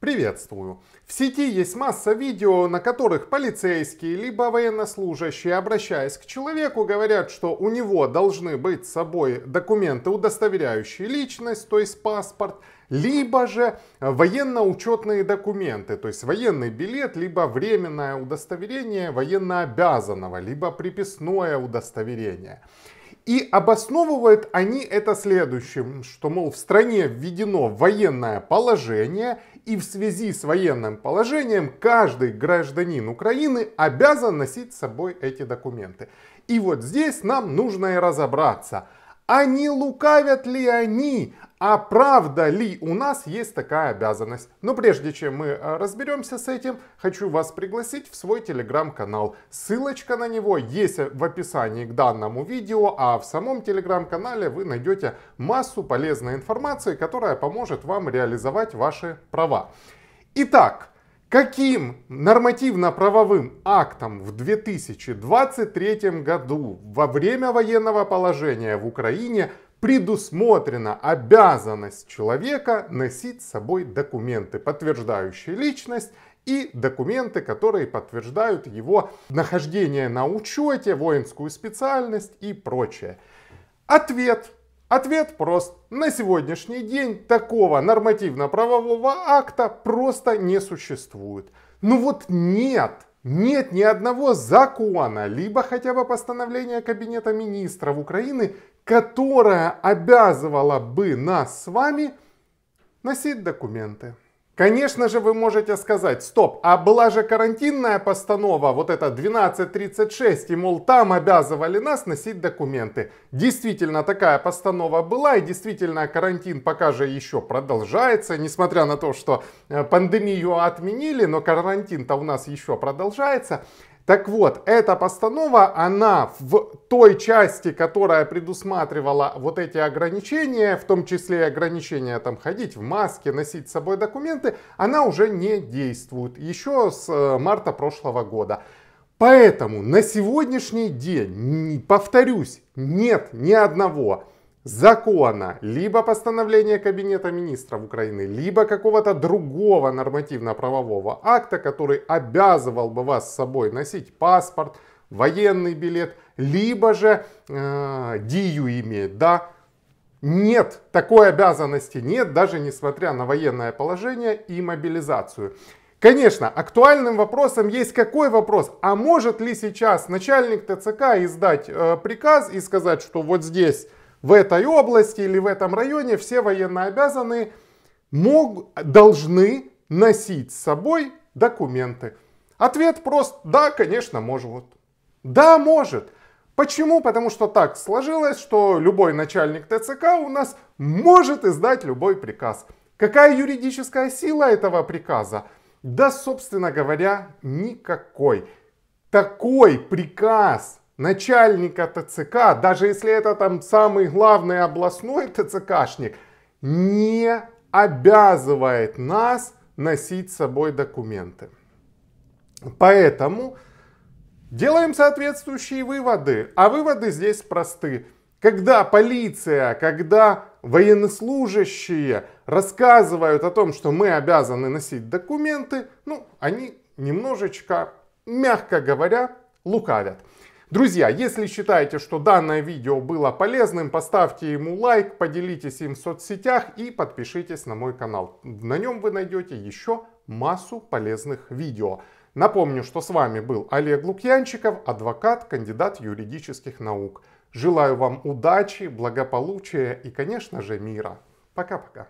Приветствую. В сети есть масса видео, на которых полицейские либо военнослужащие, обращаясь к человеку, говорят, что у него должны быть с собой документы, удостоверяющие личность, то есть паспорт, либо же военно-учетные документы, то есть военный билет, либо временное удостоверение военнообязанного, либо приписное удостоверение. И обосновывают они это следующим, что, мол, в стране введено военное положение, и в связи с военным положением каждый гражданин Украины обязан носить с собой эти документы. И вот здесь нам нужно и разобраться, а не лукавят ли они, а правда ли у нас есть такая обязанность? Но прежде чем мы э, разберемся с этим, хочу вас пригласить в свой телеграм-канал. Ссылочка на него есть в описании к данному видео, а в самом телеграм-канале вы найдете массу полезной информации, которая поможет вам реализовать ваши права. Итак, Каким нормативно-правовым актом в 2023 году во время военного положения в Украине предусмотрена обязанность человека носить с собой документы, подтверждающие личность и документы, которые подтверждают его нахождение на учете, воинскую специальность и прочее. Ответ. Ответ прост. На сегодняшний день такого нормативно-правового акта просто не существует. Ну вот нет. Нет ни одного закона, либо хотя бы постановления Кабинета министров Украины, которая обязывала бы нас с вами носить документы. Конечно же, вы можете сказать, стоп, а была же карантинная постанова, вот это 1236, и мол, там обязывали нас носить документы. Действительно, такая постанова была, и действительно, карантин пока же еще продолжается, несмотря на то, что э, пандемию отменили, но карантин-то у нас еще продолжается. Так вот, эта постанова, она в той части, которая предусматривала вот эти ограничения, в том числе и ограничения там ходить в маске, носить с собой документы, она уже не действует еще с э, марта прошлого года. Поэтому на сегодняшний день, повторюсь, нет ни одного закона, либо постановления Кабинета министров Украины, либо какого-то другого нормативно-правового акта, который обязывал бы вас с собой носить паспорт, военный билет, либо же э, дию имеет, да, нет, такой обязанности нет, даже несмотря на военное положение и мобилизацию. Конечно, актуальным вопросом есть какой вопрос? А может ли сейчас начальник ТЦК издать э, приказ и сказать, что вот здесь в этой области или в этом районе все военнообязанные мог, должны носить с собой документы. Ответ прост. Да, конечно, может. Да, может. Почему? Потому что так сложилось, что любой начальник ТЦК у нас может издать любой приказ. Какая юридическая сила этого приказа? Да, собственно говоря, никакой. Такой приказ начальника ТЦК, даже если это там самый главный областной ТЦКшник, не обязывает нас носить с собой документы. Поэтому делаем соответствующие выводы. А выводы здесь просты. Когда полиция, когда военнослужащие рассказывают о том, что мы обязаны носить документы, ну, они немножечко, мягко говоря, лукавят. Друзья, если считаете, что данное видео было полезным, поставьте ему лайк, поделитесь им в соцсетях и подпишитесь на мой канал. На нем вы найдете еще массу полезных видео. Напомню, что с вами был Олег Лукьянчиков, адвокат, кандидат юридических наук. Желаю вам удачи, благополучия и, конечно же, мира. Пока-пока.